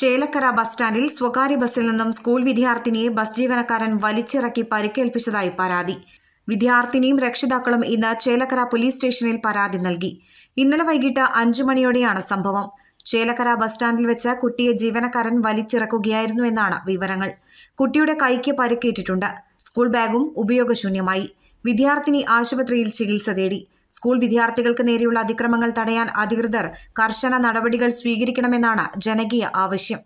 Chelakkara bus സ്റ്റാൻഡിൽ സ്വകാര്യ ബസ്സിൽ നിന്നും സ്കൂൾ വിദ്യാർത്ഥിനിയെ ബസ് ജീവനക്കാരൻ വലിച്ചിറക്കി പരിക്കേൽപ്പിച്ചതായി പരാതി വിദ്യാർത്ഥിനിയും രക്ഷിതാക്കളും ഇന്ന് ചേലക്കര പോലീസ് സ്റ്റേഷനിൽ പരാതി നൽകി ഇന്നലെ വൈകിട്ട് അഞ്ചു മണിയോടെയാണ് സംഭവം ചേലക്കര ബസ് സ്റ്റാൻഡിൽ വെച്ച് കുട്ടിയെ ജീവനക്കാരൻ വലിച്ചിറക്കുകയായിരുന്നു എന്നാണ് വിവരങ്ങൾ കുട്ടിയുടെ കൈക്ക് പരിക്കേറ്റിട്ടുണ്ട് സ്കൂൾ ബാഗും ഉപയോഗശൂന്യമായി വിദ്യാർത്ഥിനി ആശുപത്രിയിൽ ചികിത്സ തേടി സ്കൂൾ വിദ്യാർത്ഥികൾക്ക് നേരെയുള്ള അതിക്രമങ്ങൾ തടയാൻ അധികൃതർ കർശന നടപടികൾ സ്വീകരിക്കണമെന്നാണ് ജനകീയ ആവശ്യം